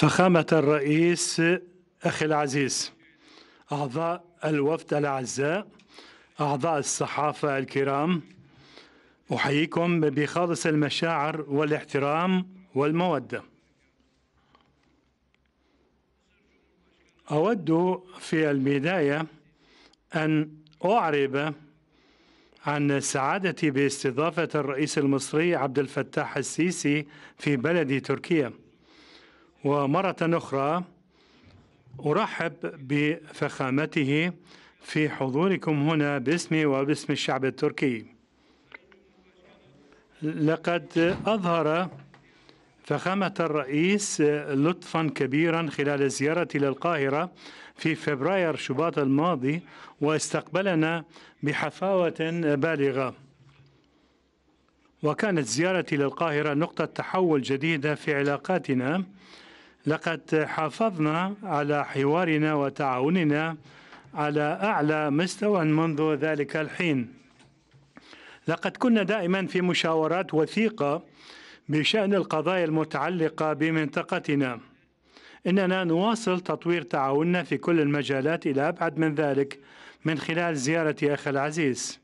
فخامة الرئيس أخي العزيز أعضاء الوفد الأعزاء أعضاء الصحافة الكرام أحييكم بخالص المشاعر والاحترام والمودة أود في البداية أن أعرب عن سعادتي باستضافة الرئيس المصري عبد الفتاح السيسي في بلدي تركيا ومرة أخرى أرحب بفخامته في حضوركم هنا باسمي وباسم الشعب التركي لقد أظهر فخامة الرئيس لطفا كبيرا خلال زيارتي للقاهرة في فبراير شباط الماضي واستقبلنا بحفاوة بالغة وكانت زيارتي للقاهرة نقطة تحول جديدة في علاقاتنا لقد حافظنا على حوارنا وتعاوننا على أعلى مستوى منذ ذلك الحين لقد كنا دائما في مشاورات وثيقة بشأن القضايا المتعلقة بمنطقتنا إننا نواصل تطوير تعاوننا في كل المجالات إلى أبعد من ذلك من خلال زيارة أخ العزيز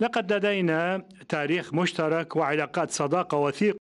لقد لدينا تاريخ مشترك وعلاقات صداقة وثيقة